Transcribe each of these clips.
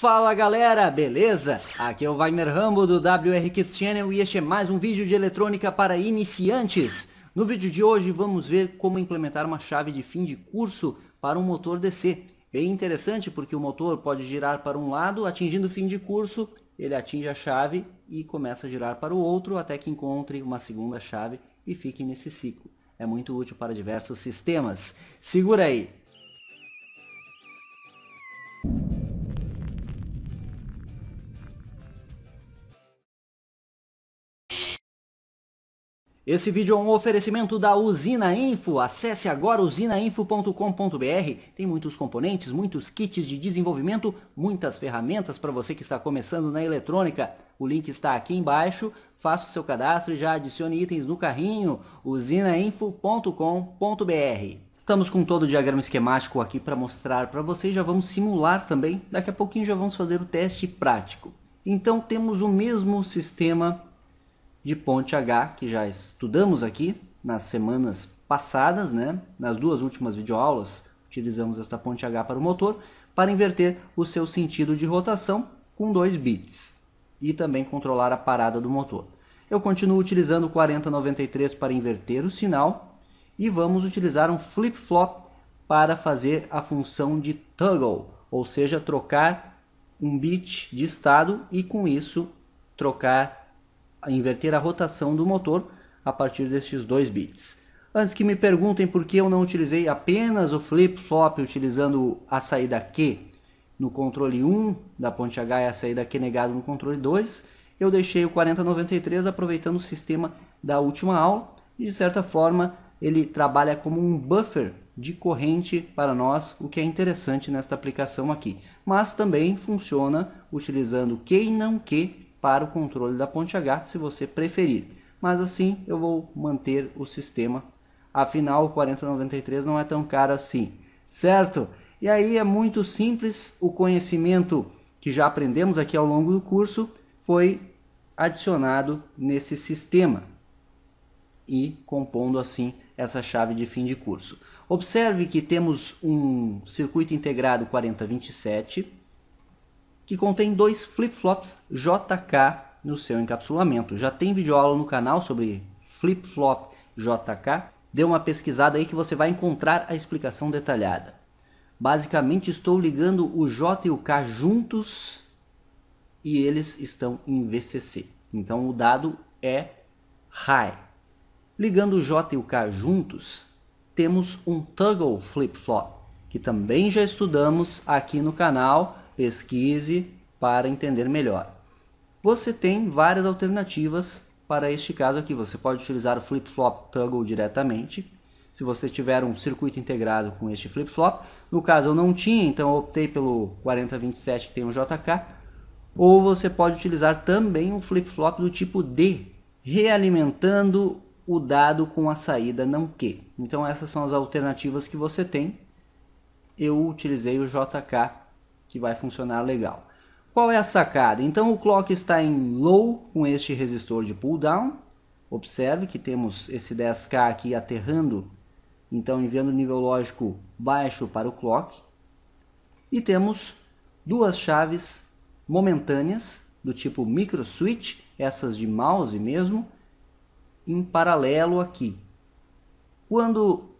Fala galera, beleza? Aqui é o Wagner Rambo do WR Channel e este é mais um vídeo de eletrônica para iniciantes. No vídeo de hoje vamos ver como implementar uma chave de fim de curso para um motor DC. Bem é interessante porque o motor pode girar para um lado, atingindo o fim de curso, ele atinge a chave e começa a girar para o outro até que encontre uma segunda chave e fique nesse ciclo. É muito útil para diversos sistemas. Segura aí! Esse vídeo é um oferecimento da Usina Info. Acesse agora usinainfo.com.br. Tem muitos componentes, muitos kits de desenvolvimento, muitas ferramentas para você que está começando na eletrônica. O link está aqui embaixo. Faça o seu cadastro e já adicione itens no carrinho. usinainfo.com.br. Estamos com todo o diagrama esquemático aqui para mostrar para você. Já vamos simular também. Daqui a pouquinho já vamos fazer o teste prático. Então temos o mesmo sistema de ponte H, que já estudamos aqui nas semanas passadas, né? Nas duas últimas videoaulas, utilizamos esta ponte H para o motor para inverter o seu sentido de rotação com dois bits e também controlar a parada do motor. Eu continuo utilizando o 4093 para inverter o sinal e vamos utilizar um flip-flop para fazer a função de toggle, ou seja, trocar um bit de estado e com isso trocar inverter a rotação do motor a partir destes dois bits. Antes que me perguntem por que eu não utilizei apenas o flip-flop utilizando a saída Q no controle 1 da ponte H e a saída Q negado no controle 2, eu deixei o 4093 aproveitando o sistema da última aula e de certa forma ele trabalha como um buffer de corrente para nós, o que é interessante nesta aplicação aqui. Mas também funciona utilizando Q e não Q para o controle da ponte H, se você preferir. Mas assim eu vou manter o sistema, afinal o 4093 não é tão caro assim, certo? E aí é muito simples, o conhecimento que já aprendemos aqui ao longo do curso foi adicionado nesse sistema e compondo assim essa chave de fim de curso. Observe que temos um circuito integrado 4027, que contém dois flip-flops JK no seu encapsulamento. Já tem videoaula no canal sobre flip-flop JK. Dê uma pesquisada aí que você vai encontrar a explicação detalhada. Basicamente estou ligando o J e o K juntos e eles estão em VCC. Então o dado é high. Ligando o J e o K juntos, temos um toggle flip-flop, que também já estudamos aqui no canal pesquise para entender melhor. Você tem várias alternativas para este caso aqui. Você pode utilizar o flip-flop toggle diretamente, se você tiver um circuito integrado com este flip-flop. No caso eu não tinha, então eu optei pelo 4027 que tem um JK. Ou você pode utilizar também um flip-flop do tipo D, realimentando o dado com a saída não Q. Então essas são as alternativas que você tem. Eu utilizei o JK que vai funcionar legal. Qual é a sacada? Então o clock está em low com este resistor de pull down. Observe que temos esse 10K aqui aterrando, então enviando o nível lógico baixo para o clock. E temos duas chaves momentâneas do tipo micro switch, essas de mouse mesmo, em paralelo aqui. Quando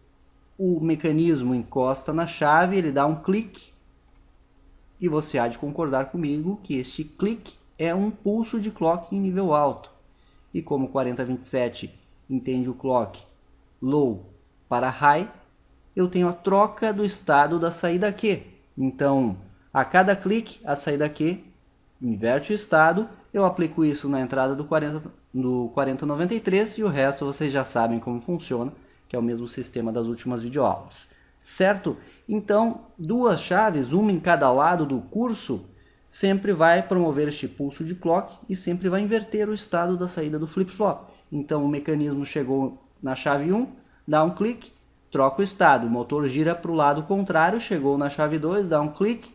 o mecanismo encosta na chave, ele dá um clique e você há de concordar comigo que este clique é um pulso de clock em nível alto. E como 4027 entende o clock low para high, eu tenho a troca do estado da saída Q. Então, a cada clique, a saída Q inverte o estado, eu aplico isso na entrada do, 40, do 4093 e o resto vocês já sabem como funciona, que é o mesmo sistema das últimas videoaulas certo? Então, duas chaves, uma em cada lado do curso, sempre vai promover este pulso de clock e sempre vai inverter o estado da saída do flip-flop. Então, o mecanismo chegou na chave 1, dá um clique, troca o estado. O motor gira para o lado contrário, chegou na chave 2, dá um clique,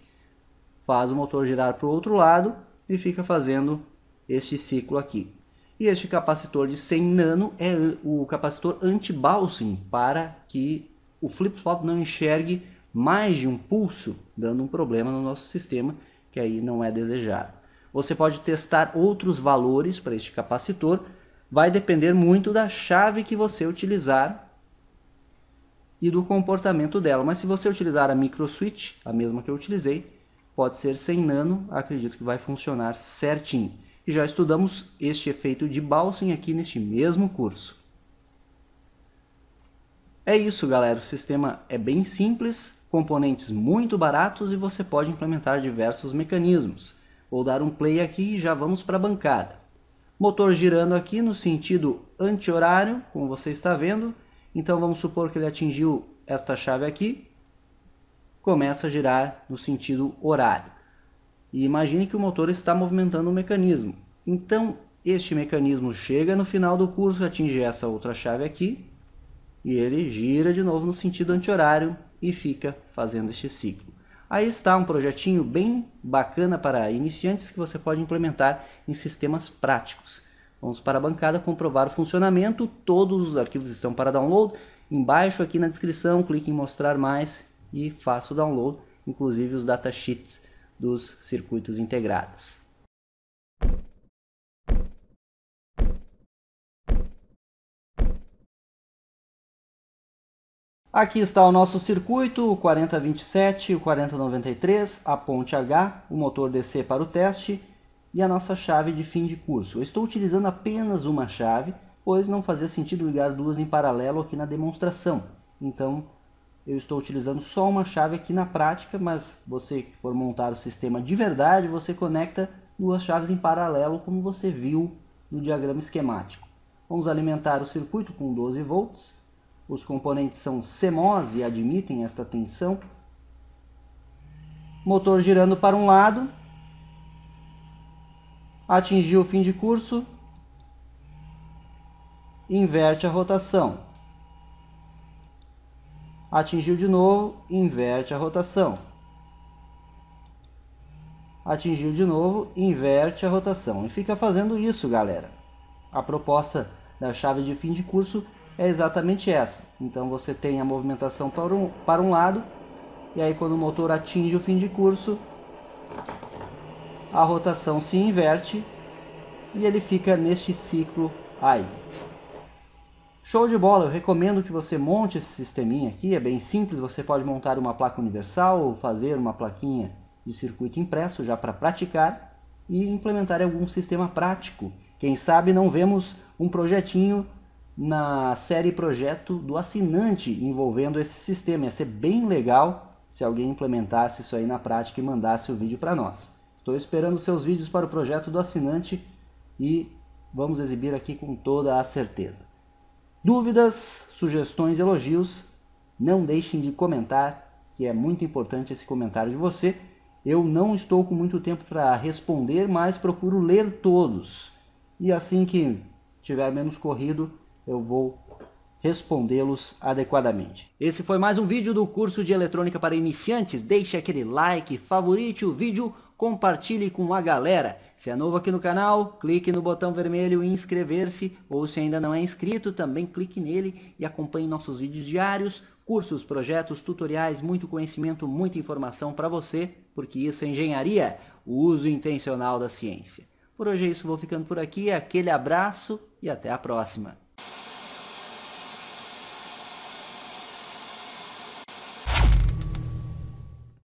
faz o motor girar para o outro lado e fica fazendo este ciclo aqui. E este capacitor de 100 nano é o capacitor anti balcing para que o flip-flop não enxergue mais de um pulso, dando um problema no nosso sistema que aí não é desejado. Você pode testar outros valores para este capacitor, vai depender muito da chave que você utilizar e do comportamento dela. Mas se você utilizar a microswitch, a mesma que eu utilizei, pode ser sem nano, acredito que vai funcionar certinho. E já estudamos este efeito de Balsing aqui neste mesmo curso. É isso, galera. O sistema é bem simples, componentes muito baratos e você pode implementar diversos mecanismos. Vou dar um play aqui e já vamos para a bancada. Motor girando aqui no sentido anti-horário, como você está vendo. Então vamos supor que ele atingiu esta chave aqui. Começa a girar no sentido horário. E imagine que o motor está movimentando o mecanismo. Então este mecanismo chega no final do curso, atinge essa outra chave aqui, e ele gira de novo no sentido anti-horário e fica fazendo este ciclo. Aí está um projetinho bem bacana para iniciantes que você pode implementar em sistemas práticos. Vamos para a bancada comprovar o funcionamento. Todos os arquivos estão para download. Embaixo aqui na descrição, clique em mostrar mais e faça o download, inclusive os datasheets dos circuitos integrados. Aqui está o nosso circuito, o 4027, o 4093, a ponte H, o motor DC para o teste e a nossa chave de fim de curso. Eu estou utilizando apenas uma chave, pois não fazia sentido ligar duas em paralelo aqui na demonstração. Então, eu estou utilizando só uma chave aqui na prática, mas você que for montar o sistema de verdade, você conecta duas chaves em paralelo, como você viu no diagrama esquemático. Vamos alimentar o circuito com 12 volts os componentes são CMOS e admitem esta tensão. Motor girando para um lado, atingiu o fim de curso, inverte a rotação. Atingiu de novo, inverte a rotação. Atingiu de novo, inverte a rotação. E fica fazendo isso, galera. A proposta da chave de fim de curso é exatamente essa. Então você tem a movimentação para um, para um lado, e aí quando o motor atinge o fim de curso, a rotação se inverte e ele fica neste ciclo aí. Show de bola, eu recomendo que você monte esse sisteminha aqui, é bem simples, você pode montar uma placa universal ou fazer uma plaquinha de circuito impresso já para praticar e implementar algum sistema prático. Quem sabe não vemos um projetinho na série projeto do assinante envolvendo esse sistema. Ia ser bem legal se alguém implementasse isso aí na prática e mandasse o vídeo para nós. Estou esperando seus vídeos para o projeto do assinante e vamos exibir aqui com toda a certeza. Dúvidas, sugestões, elogios, não deixem de comentar, que é muito importante esse comentário de você. Eu não estou com muito tempo para responder, mas procuro ler todos. E assim que tiver menos corrido, eu vou respondê-los adequadamente. Esse foi mais um vídeo do curso de eletrônica para iniciantes. Deixe aquele like, favorite o vídeo, compartilhe com a galera. Se é novo aqui no canal, clique no botão vermelho inscrever-se, ou se ainda não é inscrito, também clique nele e acompanhe nossos vídeos diários, cursos, projetos, tutoriais, muito conhecimento, muita informação para você, porque isso é engenharia, o uso intencional da ciência. Por hoje é isso, vou ficando por aqui, aquele abraço e até a próxima.